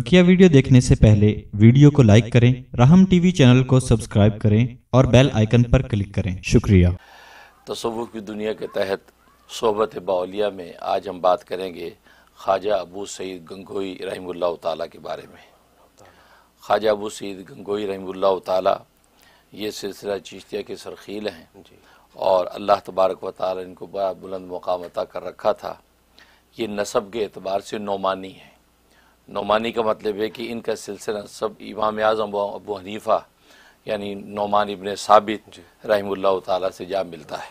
बकिया वीडियो देखने से पहले वीडियो को लाइक करें राहम टीवी चैनल को सब्सक्राइब करें और बेल आइकन पर क्लिक करें शुक्रिया तसवुर की दुनिया के तहत सोबत बाउलिया में आज हम बात करेंगे ख्वाजा अबू सईद गंगोई रही ताला के बारे में ख्वाजा अबू सईद गंगोई रही ताला ये सिलसिला चिश्तिया के सरखील हैं और अल्लाह तबारक व ताली इनको बड़ा बुलंद मकाम अता कर रखा था ये नसब के अतबार से नौमानी है नौमानी का मतलब है कि इनका सिलसिला सब इमाम आजम अबू हनीफ़ा यानी नौमान इबन साबित रही ताली से जा मिलता है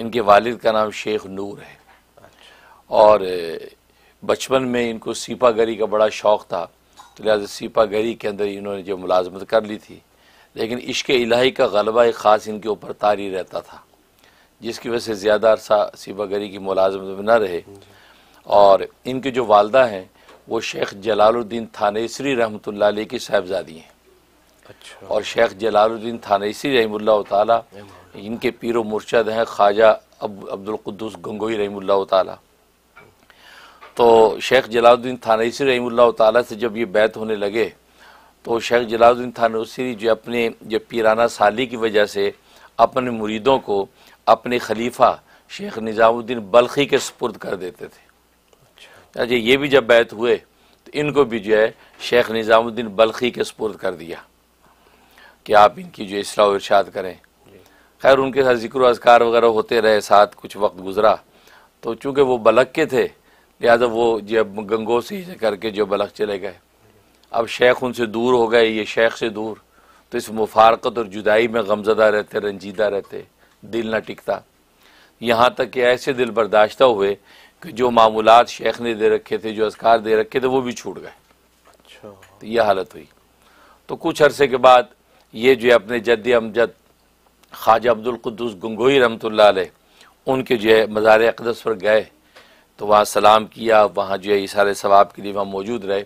इनके वालिद का नाम शेख नूर है अच्छा। और बचपन में इनको सीपा गरी का बड़ा शौक़ था तो लिहाजा सीपा गरी के अंदर इन्होंने जो मुलाजमत कर ली थी लेकिन इश्क इलाही का गलबा ख़ास इनके ऊपर तारी रहता था जिसकी वजह से ज़्यादा अरसा सीपा गरी की मुलाजमत में न रहे और इनके जो वालदा हैं वो शेख जलालुद्दीन थानेसरी रहमत लाई की साहबजादी हैं अच्छा। और शेख जलालुद्दीन थानेसरी रहम ताला इनके पीर मुर्शद हैं ख्वाजा अब अब्दुल्कुद्दूस गंगोई रही ताला तो शेख जलालुद्दीन थानेसरी रही ताला से जब ये बैत होने लगे तो शेख जलालुद्दीन थानेसरी जो अपने जो पीराना साली की वजह से अपने मुरीदों को अपने खलीफा शेख निज़ामुद्दीन बल्खी के सपुर्द कर देते थे अच्छा ये भी जब बैत हुए तो इनको भी जो है शेख निज़ामुद्दीन बल्खी के सपुर्द कर दिया कि आप इनकी जो इसरा इर्शाद करें खैर उनके साथ जिक्र अजकार वगैरह होते रहे साथ कुछ वक्त गुजरा तो चूँकि वो बलक के थे लिहाजा वो जब गंगो से करके जो बलक चले गए अब शेख उनसे दूर हो गए ये शेख से दूर तो इस मुफारकत और जुदाई में गमजदा रहते रंजीदा रहते दिल ना टिकता यहाँ तक कि ऐसे दिल बर्दाश्त हुए कि जो मामूलत शेख ने दे रखे थे जो असकार दे रखे थे वो भी छूट गए अच्छा तो यह हालत हुई तो कुछ अरसे के बाद ये जो है अपने जद अमजद ख्वाजा अब्दुल्कुद्दूस गंगोई रमत उनके जो है मज़ार अकदस पर गए तो वहाँ सलाम किया वहाँ जो है इशारे सवाब के लिए वहाँ मौजूद रहे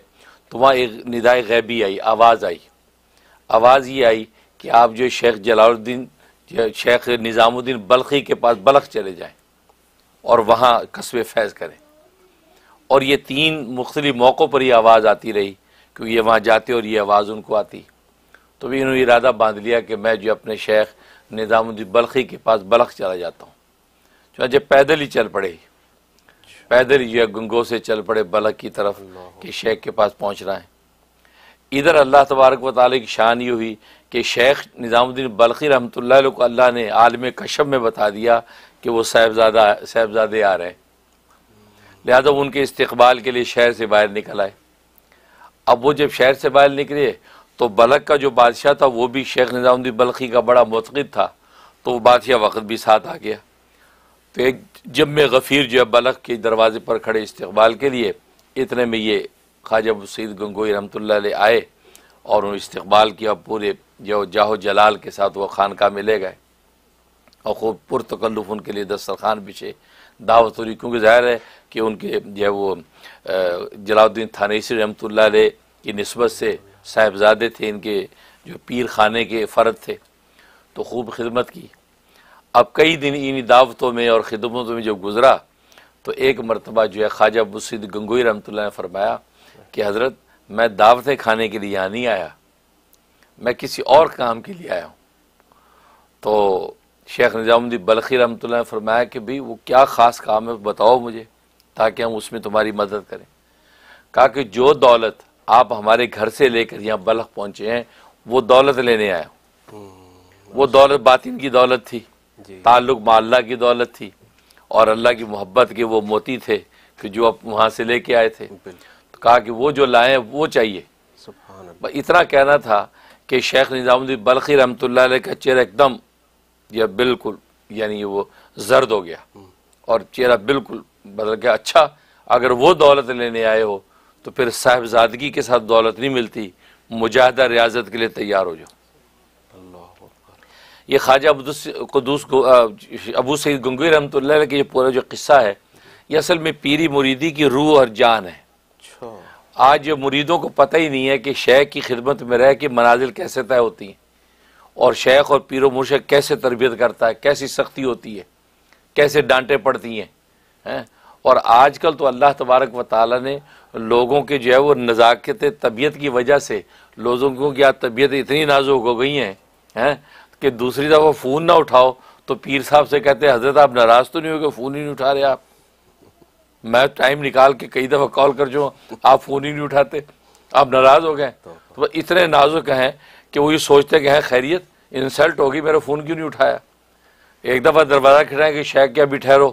तो वहाँ एक निदाय गैबी आई आवाज़ आई आवाज़ ये आई कि आप जो शेख जलाउद्दीन शेख निज़ामुद्दीन बल्खी के पास बल्ख चले जाएँ और वहाँ कस्बे फैज़ करें और ये तीन मुख्तलि मौक़ों पर ही आवाज़ आती रही क्योंकि ये वहाँ जाते और ये आवाज़ उनको आती तो भी इन्होंने इरादा बांध लिया कि मैं जो अपने शेख निज़ामुद्दीन बल्खी के पास बल्ख चला जाता हूँ चुनाचे पैदल ही चल पड़े पैदल ही जो गंगो से चल पड़े बल्ख की तरफ कि शेख के पास पहुँच रहा है इधर अल्लाह तबारक व ताली की शान ये हुई कि शेख निज़ामुद्दीन बल्खी रहमत को अल्लाह ने आलम कशब में बता दिया कि वो साहबजादा साहबजादे आ रहे हैं लिहाजा उनके इस्तबाल के लिए शहर से बाहर निकल आए अब वो जब शहर से बाहर निकले तो बलक का जो बादशाह था वो भी शेख निज़ामुद्दीन बल्खी का बड़ा मतकद था तो वो बादशाह वक़्त भी साथ आ गया तो एक जब में गफ़ीर जो है बलक के दरवाज़े पर खड़े इस्तबाल के लिए इतने में ये ख्वाजा सैद गंगोई रमत आए और उन्होंने इस्तबाल किया पूरे जो जाहो जलाल के साथ वह खानका में ले गए और खूब पुरतकल्लुफ़ उनके लिए दस्तरखान बिछे दावत हो रही क्योंकि जाहिर है कि उनके जो है वो जलाउद्दीन थानेसी रहमत ला की नस्बत से साहेबजादे थे इनके जो पीर खाने के फ़र्द थे तो खूब खिदमत की अब कई दिन इन्हीं दावतों में और खिदमतों में जब गुज़रा तो एक मरतबा जो है ख्वाजा बसीद गंगोई रहमत ने फरमाया कि हज़रत मैं दावतें खाने के लिए यहाँ नहीं आया मैं किसी और काम के लिए आया हूँ तो शेख निज़ामुद्दीन बलखी रहमत ने फरमाया कि भाई वो क्या ख़ास काम है बताओ मुझे ताकि हम उसमें तुम्हारी मदद करें कहा कि जो दौलत आप हमारे घर से लेकर यहाँ बल्ख पहुँचे हैं वो दौलत लेने आया हम्म, वो अच्छा। दौलत बातिन की दौलत थी ताल्लुक माल्ला की दौलत थी और अल्लाह की मोहब्बत के वो मोती थे कि जो आप वहाँ से लेके आए थे तो कहा कि वो जो लाए वो चाहिए इतना कहना था कि शेख निज़ामुद्दीन बल्खी रहमत का चेहरा एकदम या बिल्कुल यानी वो जर्द हो गया हम्म। और चेहरा बिल्कुल बदल गया अच्छा अगर वो दौलत लेने आए हो तो फिर साहबजादगी के साथ दौलत नहीं मिलती मुजाहदा रियाजत के लिए तैयार हो जाओ ये ख्वाजा कदूस अबू सईद गंगी रहमत के ये पूरा जो किस्सा है ये असल में पीरी मुरीदी की रूह और जान है अच्छा। आज मुरीदों को पता ही नहीं है कि शे की खिदमत में रह के मनाजिल कैसे तय होती हैं और शेख और पीर मुर्शद कैसे तरबियत करता है कैसी सख्ती होती है कैसे डांटें पड़ती हैं है? और आजकल तो अल्लाह तबारक व ताली ने लोगों के जो है वो नज़ाकत तबीयत की वजह से लोगों की आज तबीयत इतनी नाजुक हो गई हैं है? कि दूसरी दफ़ा फ़ोन ना उठाओ तो पीर साहब से कहते हैं हज़रत आप नाराज़ तो नहीं हो गए फ़ोन ही नहीं उठा रहे आप मैं टाइम निकाल के कई दफ़ा कॉल कर जो आप फ़ोन ही नहीं उठाते आप नाराज़ हो गए तो इतने नाजुक हैं कि वो ये सोचते कि है खैरियत इंसल्ट होगी मेरा फ़ोन क्यों नहीं उठाया एक दफ़ा दरवाज़ा खिलाएं कि शेख क्या भी ठहरो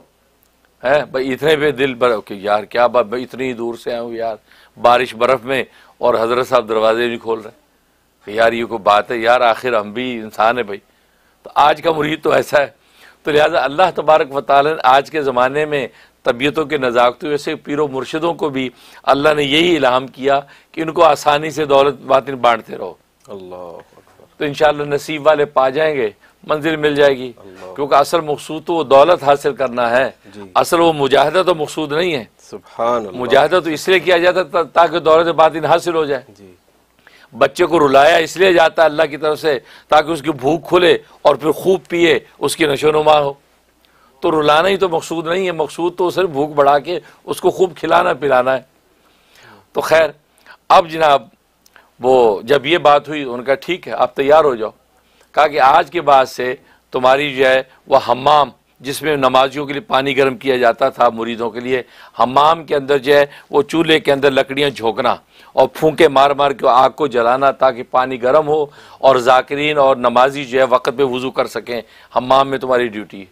हैं भाई इतने पे दिल भर कि यार क्या बात भाई इतनी ही दूर से आया हूँ यार बारिश बर्फ़ में और हज़रत साहब दरवाजे नहीं खोल रहे कि यार ये कोई बात है यार आखिर हम भी इंसान है भाई तो आज का मुरीद तो ऐसा है तो लिहाजा अल्लाह तबारक वाल आज के ज़माने में तबीयतों के नज़ाकतों वैसे पीरों मुर्शदों को भी अल्लाह ने यही इलाम किया कि इनको आसानी से दौलत बातें बांटते रहो अल्लाह तो इनशाला नसीब वाले पा जाएंगे मंजिल मिल जाएगी क्योंकि असल मकसूद तो वो दौलत हासिल करना है असल वो मुजाहिदा तो मकसूद नहीं है मुजाहिदा तो इसलिए किया जाता ताकि दौलत बातिन हासिल हो जाए बच्चे को रुलाया इसलिए जाता है अल्लाह की तरफ से ताकि उसकी भूख खुले और फिर खूब पिए उसकी नशोनुमा हो तो रुलाना ही तो मकसूद नहीं है मकसूद तो सिर्फ भूख बढ़ा के उसको खूब खिलाना पिलाना है तो खैर अब जनाब वो जब ये बात हुई उनका ठीक है आप तैयार हो जाओ कहा कि आज के बाद से तुम्हारी जो है वह हमाम जिसमें नमाजियों के लिए पानी गर्म किया जाता था मुरीदों के लिए हमाम के अंदर जो है वो चूल्हे के अंदर लकड़ियाँ झोंकना और फूके मार मार के आग को जलाना ताकि पानी गर्म हो और जाकरीन और नमाजी जो है वक्त पे वज़ू कर सकें हमाम में तुम्हारी ड्यूटी है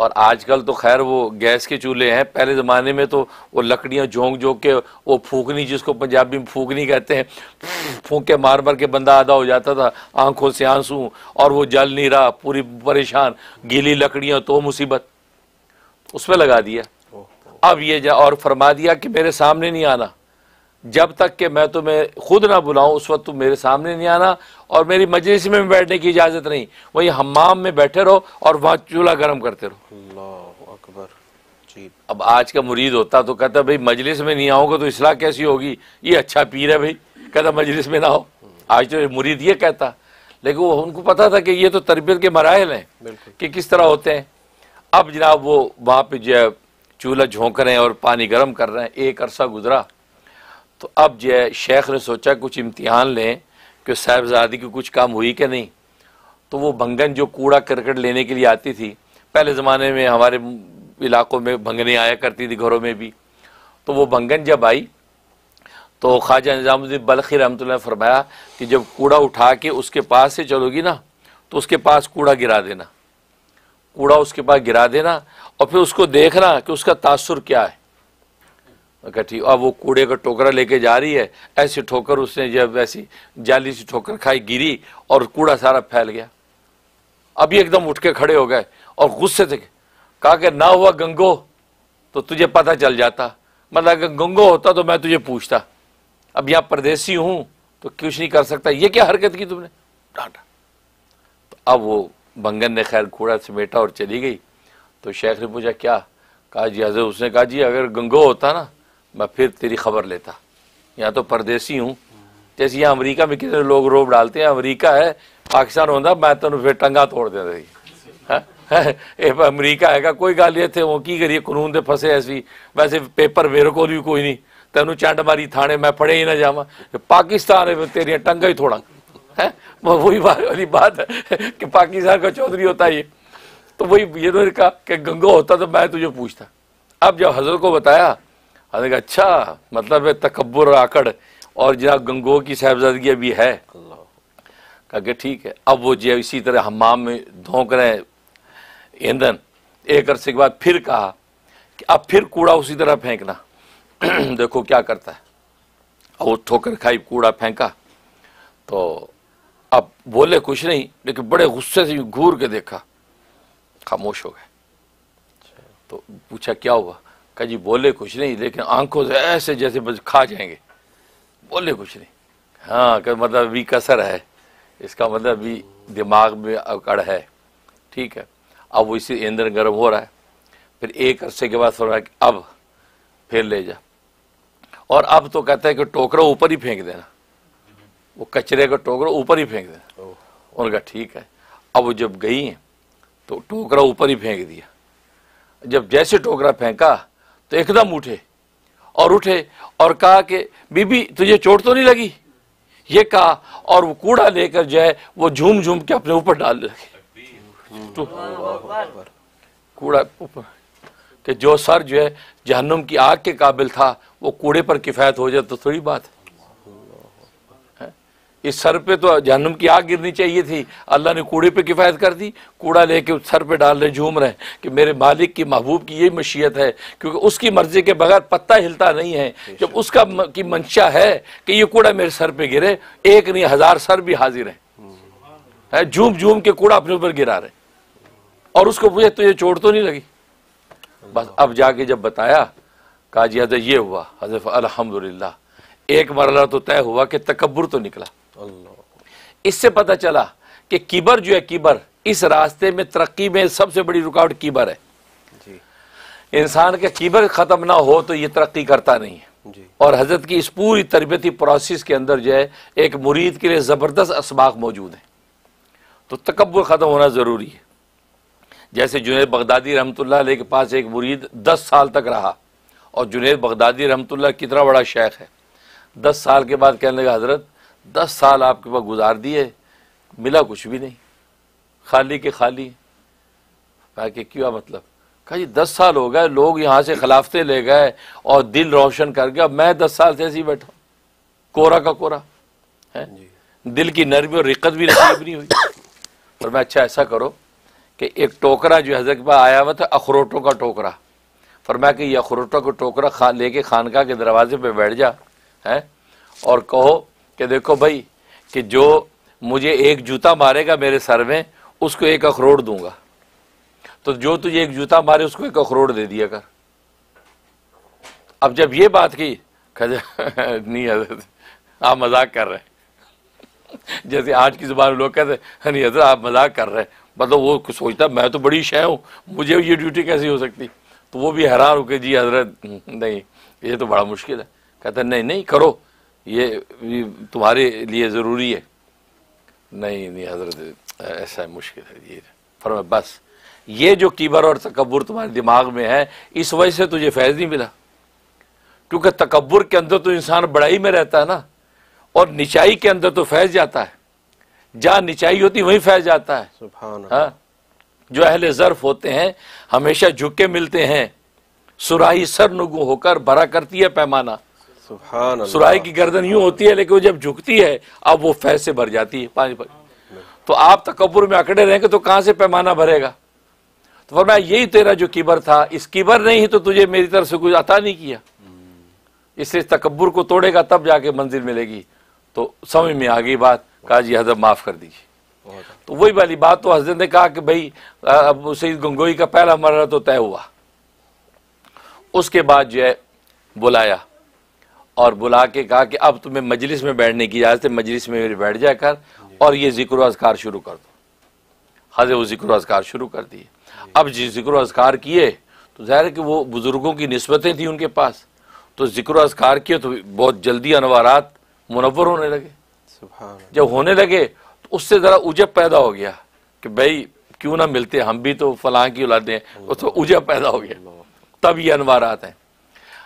और आजकल तो खैर वो गैस के चूल्हे हैं पहले ज़माने में तो वो लकड़ियाँ झोंक झोंक के वो फूकनी जिसको पंजाबी में फूकनी कहते हैं फूक के मार मार के बंदा आधा हो जाता था आंखों से आंसू और वो जल नहीं रहा पूरी परेशान गीली लकड़ियाँ तो मुसीबत उस पर लगा दिया अब ये जा और फरमा दिया कि मेरे सामने नहीं आना जब तक कि मैं तुम्हें खुद ना बुलाऊं उस वक्त तुम मेरे सामने नहीं आना और मेरी मजलिस में बैठने की इजाज़त नहीं वही हमाम में बैठे रहो और वहां चूल्हा गर्म करते रहो अकबर जी अब आज का मुरीद होता तो कहता भाई मजलिस में नहीं आओगे तो इसलाह कैसी होगी ये अच्छा पीर है भाई कहता मजलिस में ना हो आज तो मुरीद ये कहता लेकिन वो उनको पता था कि ये तो तरबियत के मराहल हैं कि किस तरह होते हैं अब जनाब वो वहां पे जो है चूल्हा झोंक रहे हैं और पानी गर्म कर रहे हैं एक अरसा गुजरा तो अब जो है शेख ने सोचा कुछ इम्तिहान लें कि साहबजादी की कुछ काम हुई कि नहीं तो वो भंगन जो कूड़ा करकट लेने के लिए आती थी पहले ज़माने में हमारे इलाकों में भंगने आया करती थी घरों में भी तो वो भंगन जब आई तो ख्वाजा निज़ामुद्दीन बलखी रहमत ने फरमाया कि जब कूड़ा उठा के उसके पास से चलोगी ना तो उसके पास कूड़ा गिरा देना कूड़ा उसके पास गिरा देना और फिर उसको देखना कि उसका तासर क्या है कहा ठीक अब वो कूड़े का टोकरा लेके जा रही है ऐसी ठोकर उसने जब ऐसी जाली सी ठोकर खाई गिरी और कूड़ा सारा फैल गया अभी एकदम उठ के खड़े हो गए और गुस्से थे कहा कि ना हुआ गंगो तो तुझे पता चल जाता मतलब अगर गंगो होता तो मैं तुझे पूछता अब यहाँ परदेसी हूँ तो कुछ नहीं कर सकता ये क्या हरकत की तुमने डांटा तो अब वो बंगन ने खैर कूड़ा समेटा और चली गई तो शेख ने पूछा क्या कहा जी हजर उसने कहा जी अगर गंगो होता ना मैं फिर तेरी खबर लेता यहाँ तो परदेसी हूँ जैसे यहाँ अमरीका में कितने लोग रोब डालते हैं अमरीका है पाकिस्तान होता मैं तेन फिर टंगा तोड़ देता जी अमरीका है ਹੈਗਾ ਕੋਈ ਗੱਲ ਇੱਥੇ ਉਹ ਕੀ ਕਰੀਏ ਕਾਨੂੰਨ ਦੇ ਫਸੇ वैसे पेपर मेरे ਪੇਪਰ ਮੇਰੇ ਕੋਲ ਵੀ ਕੋਈ ਨਹੀਂ ਤੈਨੂੰ ਚੰਡ ਮਾਰੀ ਥਾਣੇ ਮੈਂ ਫੜੇ ਹੀ ਨਾ ਜਾਵਾਂ ਪਾਕਿस्तान में ਤੇਰੀਆਂ ਟੰਗਾ है हाँ? वही बात वाली बात है कि पाकिस्तान का चौधरी होता ये तो वही ये तो कहा कि गंगो होता तो मैं तुझे पूछता अब जब हजरत को बताया अरे अच्छा मतलब है तकबर और आकड़ और जहाँ गंगो की साहबजादगी अभी है कहा कि ठीक है अब वो जो इसी तरह हमाम में धोंक रहे ईंधन एक अरसे के बाद फिर कहा कि अब फिर कूड़ा उसी तरह फेंकना देखो क्या करता है अब वो ठोकर खाई कूड़ा फेंका तो अब बोले कुछ नहीं लेकिन बड़े गुस्से से घूर के देखा खामोश हो गए अच्छा। तो पूछा क्या हुआ कहा जी बोले कुछ नहीं लेकिन आंखों से ऐसे जैसे बस खा जाएंगे बोले कुछ नहीं हाँ मतलब भी कसर है इसका मतलब भी दिमाग में अकड़ है ठीक है अब वो इसी ईंधन गर्म हो रहा है फिर एक अरसे के बाद है कि अब फिर ले जा और अब तो कहता है कि टोकरा ऊपर ही फेंक देना वो कचरे का टोकरा ऊपर ही फेंक देना उनका ठीक है अब वो जब गई तो टोकरा ऊपर ही फेंक दिया जब जैसे टोकरा फेंका तो एकदम उठे और उठे और कहा कि बीबी तुझे चोट तो नहीं लगी ये कहा और वो कूड़ा लेकर जो है वो झूम झूम के अपने ऊपर डालने लगे तो कूड़ा ऊपर कि जो सर जो है जहनुम की आग के काबिल था वो कूड़े पर किफ़ायत हो जाए तो थोड़ी बात है इस सर पे तो जहनम की आग गिरनी चाहिए थी अल्लाह ने कूड़े पे किफ़ायत कर दी कूड़ा लेके उस सर पे डाल रहे झूम रहे कि मेरे मालिक की महबूब की यही मशीयत है क्योंकि उसकी मर्ज़ी के बगैर पत्ता हिलता नहीं है जब उसका की मंशा है कि ये कूड़ा मेरे सर पे गिरे एक नहीं हज़ार सर भी हाजिर है हम्म। झूम झूम के कूड़ा अपने ऊपर गिरा रहे और उसको पूछे तो ये चोट तो नहीं लगी बस अब जाके जब बताया काजी हजर ये हुआ हजर अलहमदुल्ला एक मरला तो तय हुआ कि तकबर तो निकला इससे पता चला कि कीबर जो है कीबर इस रास्ते में तरक्की में सबसे बड़ी रुकावट कीबर है इंसान का कीबर ख़त्म ना हो तो यह तरक्की करता नहीं है और हजरत की इस पूरी तरबती प्रोसेस के अंदर जो है एक मुरीद के लिए ज़बरदस्त इसबाक मौजूद है तो तकबर ख़त्म होना ज़रूरी है जैसे जुनेद बगदादी रहमतुल्लाह के पास एक मुरीद दस साल तक रहा और जुनेद बगदादी रहमतुल्लाह कितना बड़ा शेख है दस साल के बाद कहने लगा हजरत दस साल आपके पास गुजार दिए मिला कुछ भी नहीं खाली के खाली कहा क्या मतलब कहा जी दस साल हो गए लोग यहाँ से खिलाफते ले गए और दिल रोशन कर गया मैं दस साल से ऐसी ही बैठा कोरा का कोरा है दिल की नरमी और रिक्क़त भी नसीब नहीं हुई और मैं अच्छा ऐसा करो कि एक टोकरा जो हजरत के पास आया हुआ था अखरोटों का टोकरा मैं कि यह अखरोटों का टोकरा खा लेके खानका के दरवाजे पर बैठ जा है और कहो कि देखो भाई कि जो मुझे एक जूता मारेगा मेरे सर में उसको एक अखरोट दूंगा तो जो तुझे एक जूता मारे उसको एक अखरोट दे दिया कर अब जब ये बात की नहीं हजरत आप मजाक कर रहे हैं जैसे आज की जुबान लोग कहते हैं नहीं हजरत आप मजाक कर रहे हैं मतलब वो सोचता मैं तो बड़ी शह हूं मुझे ये ड्यूटी कैसी हो सकती तो वो भी हैरान हो के जी हजरत नहीं ये तो बड़ा मुश्किल है कहते नहीं नहीं करो ये तुम्हारे लिए ज़रूरी है नहीं नहीं हजरत ऐसा है मुश्किल है ये फरमा बस ये जो कीबर और तकबर तुम्हारे दिमाग में है इस वजह से तुझे फैज़ नहीं मिला क्योंकि तकबर के अंदर तो इंसान बड़ाई में रहता है ना और निचाई के अंदर तो फैज़ जाता है जहाँ निचाई होती वहीं फैज़ जाता है हाँ जो अहल ज़र्फ होते हैं हमेशा झुके मिलते हैं सुराही सर नगु होकर भरा करती है पैमाना सुराई की गर्दन यूं होती है लेकिन वो जब झुकती है अब वो फैज से भर जाती है पानी पर तो आप तकबर में अकड़े रहेंगे तो कहां से पैमाना भरेगा तो फरमाया यही तेरा जो किबर था इस किबर ने ही तो तुझे मेरी तरफ से कुछ अता नहीं किया इसलिए तकबर को तोड़ेगा तब जाके मंजिल मिलेगी तो समझ में आ गई बात कहा जी हजरत माफ़ कर दीजिए तो वही वाली बात तो हजरत ने कहा कि भाई अब सईद गंगोई का पहला मरला तो तय हुआ उसके बाद जो है बुलाया और बुला के कहा कि अब तुम्हें मजलिस में बैठने की इजाज़त है मजलिस में मेरे बैठ जाया कर और ये जिक्र अजकार शुरू कर दो हजर वो जिक्र अजकार शुरू कर दिए अब जिक्र अजकार किए तो ज़ाहिर है कि वो बुज़ुर्गों की नस्बतें थी उनके पास तो जिक्र अजकार किए तो बहुत जल्दी अनवारात मुनवर होने लगे जब होने लगे तो उससे ज़रा उजब पैदा हो गया कि भाई क्यों ना मिलते हम भी तो फलां की औलादें हैं तो उजब पैदा हो गया तब ये अनवारात हैं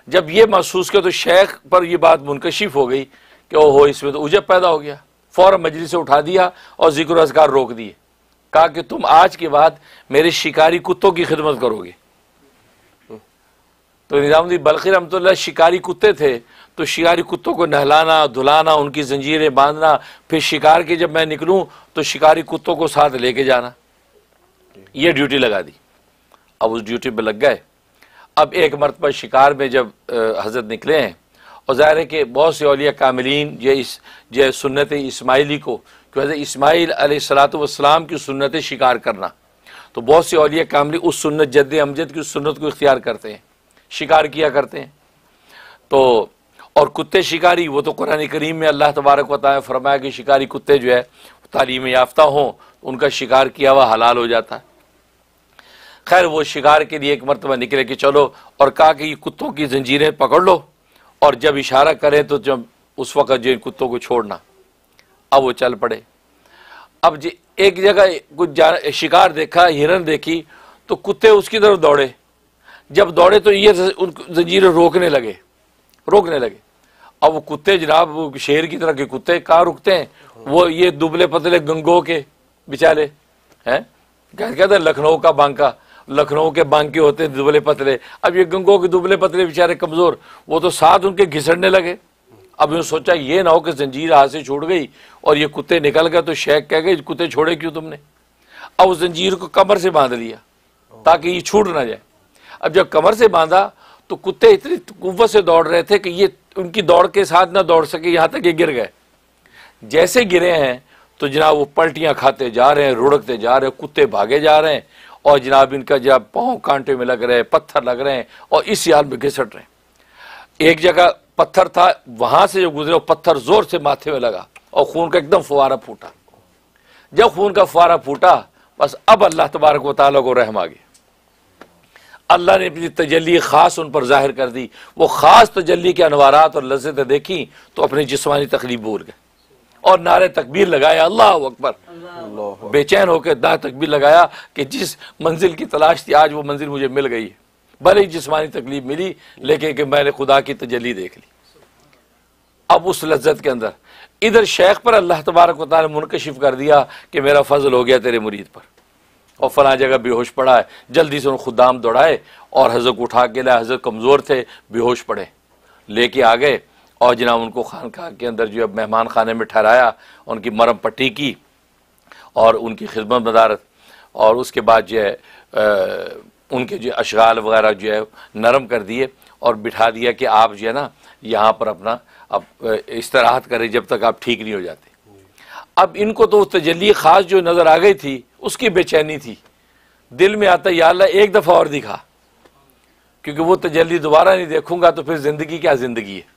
जब ये महसूस किया तो शेख पर यह बात मुनकशिफ हो गई कि ओहो इसमें तो उजब पैदा हो गया फ़ौर मजलिस से उठा दिया और जिक्र असगार रोक दिए कहा कि तुम आज के बाद मेरे शिकारी कुत्तों की खिदमत करोगे तो निज़ामुद्दीन बल्कि रमतल्ला शिकारी कुत्ते थे तो शिकारी कुत्तों को नहलाना धुलाना उनकी जंजीरें बांधना फिर शिकार के जब मैं निकलूं तो शिकारी कुत्तों को साथ लेके जाना ये ड्यूटी लगा दी अब उस ड्यूटी पर लग गए अब एक मरतबा शिकार में जब हजरत निकले हैं और ज़ाहिर है कि बहुत से अलिया कामिलीन ये इस जो सुन्नत इसमाइली को कि हज़रत इसमाइल सलातम की सुन्नत शिकार करना तो बहुत से अलिया कामली उस सुन्नत जद अमजद की उस सुन्नत को इख्तियार करते हैं शिकार किया करते हैं तो और कुत्ते शिकारी वो तो कुरान करीम में अल्लाह तबारक बताया फरमाया कि शिकारी कुत्ते जो है तालीम याफ्ता हों तो उनका शिकार किया हुआ हलाल हो जाता है खैर वो शिकार के लिए एक मरतबा निकले कि चलो और कहा कि ये कुत्तों की जंजीरें पकड़ लो और जब इशारा करें तो जब उस वक़्त जो इन कुत्तों को छोड़ना अब वो चल पड़े अब जी एक जगह कुछ शिकार देखा हिरन देखी तो कुत्ते उसकी तरफ दौड़े जब दौड़े तो ये उन जंजीरें रोकने लगे रोकने लगे अब वो कुत्ते जनाब शेर की तरह के कुत्ते कहाँ रुकते हैं वो ये दुबले पतले गंगो के बिचारे हैं कहते हैं लखनऊ का बांका लखनऊ के बांके होते हैं दुबले पतले अब ये गंगो के दुबले पतले बेचारे कमज़ोर वो तो साथ उनके घिसड़ने लगे अब उन्होंने सोचा ये ना हो कि जंजीर हाथ से छूट गई और ये कुत्ते निकल गए तो शेख कह गए कुत्ते छोड़े क्यों तुमने अब उस जंजीर को कमर से बांध लिया ताकि ये छूट ना जाए अब जब कमर से बांधा तो कुत्ते इतनी कुत से दौड़ रहे थे कि ये उनकी दौड़ के साथ ना दौड़ सके यहाँ तक ये गिर गए जैसे गिरे हैं तो जनाब वो पलटियां खाते जा रहे हैं रुड़कते जा रहे हैं कुत्ते भागे जा रहे हैं और जनाब इनका जब पाँव कांटे में लग रहे हैं पत्थर लग रहे हैं और इस यार में घिसट रहे हैं एक जगह पत्थर था वहाँ से जो गुजरे वो पत्थर ज़ोर से माथे में लगा और खून का एकदम फुवारा फूटा जब खून का फुहारा फूटा बस अब अल्लाह तबारक वाली को रहम आ गया अल्लाह ने अपनी तजली ख़ास उन पर ज़ाहिर कर दी वो ख़ास तजली के अनवारात और लज्जतें तो देखी तो अपनी जिसमानी तकलीफ भूल गए और नारे तकबीर लगाया अल्लाह अकबर बेचैन होकर दा तकबीर लगाया कि जिस मंजिल की तलाश थी आज वो मंजिल मुझे मिल गई है भले ही जिसमानी तकलीफ मिली लेकिन कि मैंने खुदा की तजली देख ली अब उस लज्जत के अंदर इधर शेख पर अल्लाह तबारक ने मुनकशिफ कर दिया कि मेरा फजल हो गया तेरे मुरीद पर और फला जगह बेहोश पड़ा है जल्दी से उन खुदाम दौड़ाए और हजरत उठा के लाए हजरत कमज़ोर थे बेहोश पड़े लेके आ गए और जनाब उनको खान खा के अंदर जो है मेहमान खाने में ठहराया उनकी मरम पट्टी की और उनकी खिदमत मदारत और उसके बाद जो है उनके जो अशगाल वगैरह जो है नरम कर दिए और बिठा दिया कि आप जो है ना यहाँ पर अपना अब इसराहत करें जब तक आप ठीक नहीं हो जाते अब इनको तो उस तजली ख़ास जो नज़र आ गई थी उसकी बेचैनी थी दिल में आता या अल्लाह एक दफ़ा और दिखा क्योंकि वो तजली दोबारा नहीं देखूंगा तो फिर ज़िंदगी क्या ज़िंदगी है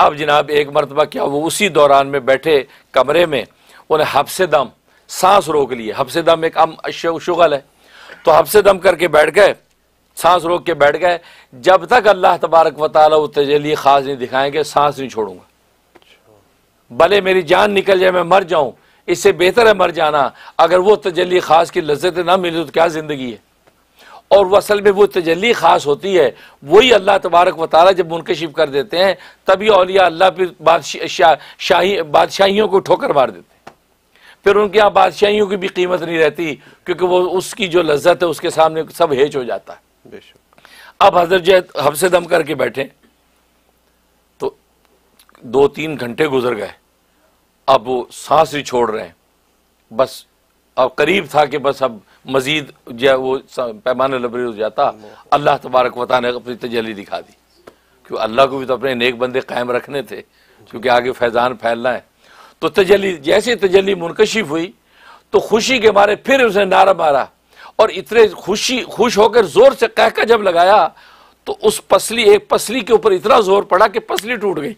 अब जनाब एक मरतबा क्या वो उसी दौरान में बैठे कमरे में उन्हें हफ्स दम सांस रोक लिए हफ्स दम एक अम शुगल है तो हफ्स दम करके बैठ गए सांस रोक के बैठ गए जब तक अल्लाह तबारक व ताली तजली खास नहीं दिखाएंगे सांस नहीं छोड़ूंगा भले मेरी जान निकल जाए मैं मर जाऊं इससे बेहतर है मर जाना अगर वो तजली खास की लज्जत ना मिली तो क्या ज़िंदगी है और वह असल में वो तजली ख़ास होती है वही अल्लाह तबारक वाली जब मुनकशिफ कर देते हैं तभी अलिया अल्लाह फिर बादशाह बादशाहियों को ठोकर मार देते हैं फिर उनके यहाँ बादशाहियों की भी कीमत नहीं रहती क्योंकि वो उसकी जो लज्जत है उसके सामने सब हेच हो जाता है अब हजरत जैद हमसे दम करके बैठे तो दो तीन घंटे गुजर गए अब वो सांस ही छोड़ रहे हैं बस अब करीब था कि बस अब मजीद जो वो पैमाने लबरी हो जाता अल्लाह तबारक वता ने अपनी तजली दिखा दी क्यों अल्लाह को भी तो अपने नेक बंदे कायम रखने थे क्योंकि आगे फैज़ान फैलना है तो तजली जैसे तजली मुनकशिफ हुई तो खुशी के मारे फिर उसने नारा मारा और इतने खुशी खुश होकर ज़ोर से कहकर जब लगाया तो उस पसली एक पसली के ऊपर इतना ज़ोर पड़ा कि पसली टूट गई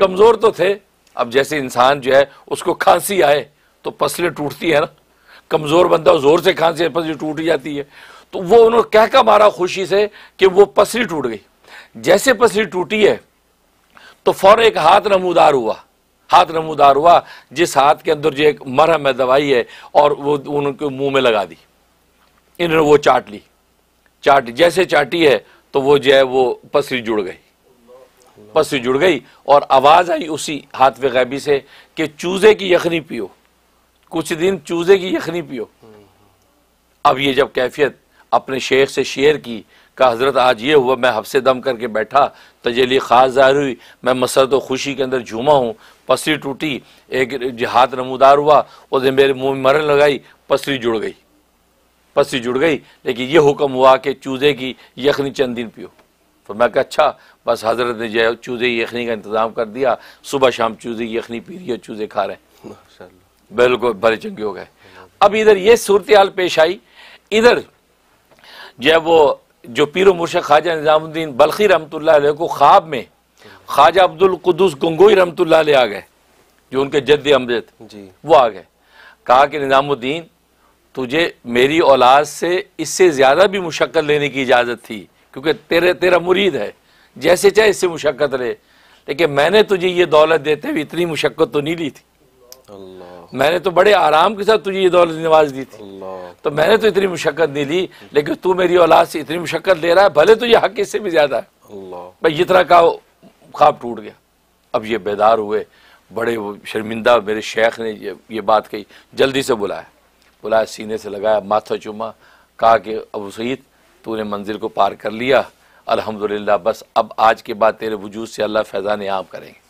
कमज़ोर तो थे अब जैसे इंसान जो है उसको खांसी आए तो पसली टूटती है ना कमज़ोर बंदा ज़ोर से खांसी पसली टूट जाती है तो वो उन्होंने का मारा खुशी से कि वो पसली टूट गई जैसे पसली टूटी है तो फौरन एक हाथ नमूदार हुआ हाथ नमूदार हुआ जिस हाथ के अंदर जो एक मरहम है दवाई है और वो उनके मुंह में लगा दी इन्होंने वो चाट ली चाट जैसे चाटी है तो वो जो है वो पसरी जुड़ गई पसली जुड़ गई और आवाज़ आई उसी हाथ पे गैबी से कि चूज़े की यखनी पियो कुछ दिन चूजे की यखनी पियो अब ये जब कैफियत अपने शेख से शेयर की का हज़रत आज ये हुआ मैं हफ्से दम करके बैठा तजली तो खास ज़ाहिर हुई मैं मसरत खुशी के अंदर झूमा हूँ पसरी टूटी एक हाथ नमूदार हुआ उसने मेरे मुंह में मरन लगाई पसरी जुड़ गई पसरी जुड़ गई लेकिन ये हुक्म हुआ कि चूजे की यखनी चंद दिन पियो तो मैं कहा अच्छा बस हज़रत ने जो चूज़े यखनी का इंतज़ाम कर दिया सुबह शाम चूज़े यखनी पी रही है चूज़े खा रहे हैं बिल्कुल बड़े चंगे हो गए अब इधर ये सूरत हाल पेश आई इधर जो वो जो पीर मुर्शद ख्वाजा निज़ामुद्दीन बल्खी रमत को ख्वाब में ख्वाजा अब्दुल कुदस गंगोई रमत आ गए जो उनके जद अमजद वो आ गए कहा कि निज़ामुद्दीन तुझे मेरी औलाद से इससे ज़्यादा भी मुशक्क़त लेने की इजाज़त थी क्योंकि तेरे तेरा मुरीद है जैसे चाहे इससे मुशक्क़त ले लेकिन मैंने तुझे ये दौलत देते हुए इतनी मुशक्क़त तो नहीं ली थी मैंने तो बड़े आराम के साथ तुझे ये दौलत नवाज दी थी तो मैंने तो इतनी मुशक्क़त नहीं ली लेकिन तू मेरी औलाद से इतनी मुशक्क़त ले रहा है भले तुझे हक इससे भी ज़्यादा है भाई ये तरह का ख्वाब टूट गया अब ये बेदार हुए बड़े शर्मिंदा मेरे शेख ने ये, ये बात कही जल्दी से बुलाया बुलाया सीने से लगाया माथा चुमा कहा कि अबू सईद तूने मंजिल को पार कर लिया अल्हम्दुलिल्लाह बस अब आज के बाद तेरे वजूद से अल्लाह फैज़ान आम करेंगे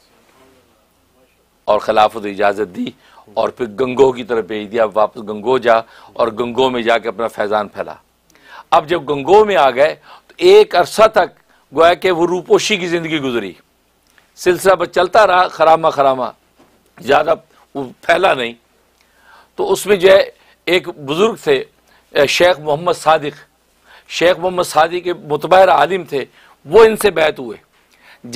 और खिलाफत इजाज़त दी और फिर गंगो की तरफ भेज दिया वापस गंगो जा और गंगो में जाके अपना फैज़ान फैला अब जब गंगो में आ गए तो एक अरसा तक गोया कि वो रूपोशी की ज़िंदगी गुजरी सिलसिला बस चलता रहा खरामा खरामा ज़्यादा फैला नहीं तो उसमें जो है एक बुज़ुर्ग थे शेख मोहम्मद सादिक शेख मोहम्मद सादिक के मुतबर आलिम थे वो इनसे बैत हुए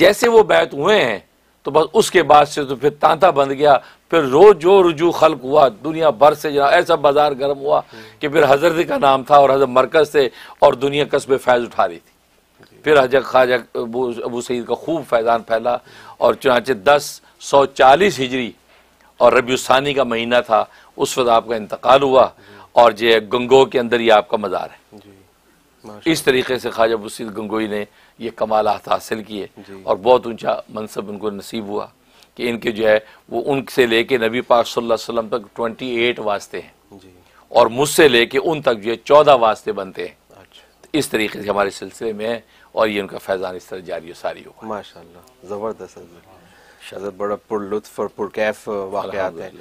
जैसे वो बैत हुए हैं तो बस उसके बाद से तो फिर तांता बंद गया फिर रोज जो रुजू खल्क हुआ दुनिया भर से जना ऐसा बाजार गर्म हुआ कि फिर हजरत का नाम था और हजरत मरकज से और दुनिया कस्ब फैज़ उठा रही थी फिर हजर ख्वाजा अबू सईद का खूब फैज़ान फैला और चुनाचे दस सौ चालीस हिजरी और रबीसानी का महीना था उस वक्त आपका इंतकाल हुआ और जो गंगो के अंदर ही आपका मज़ार है इस तरीके से ख्वाजा अबू सईद गंगोई ने ये कमालत हासिल किए और बहुत ऊंचा मनसब उनको नसीब हुआ कि इनके जो है वो उनसे लेके नबी पाक सल्लल्लाहु अलैहि वसल्लम तक ट्वेंटी एट वास्ते हैं और मुझसे लेके उन तक जो है चौदह वास्ते बनते हैं अच्छा। तो इस तरीके से हमारे सिलसिले में है और ये उनका फैजान इस तरह जारी सारी होगा माशा ज़बरदस्त बड़ा पुरलुफ और पुरकैफ वाक़ है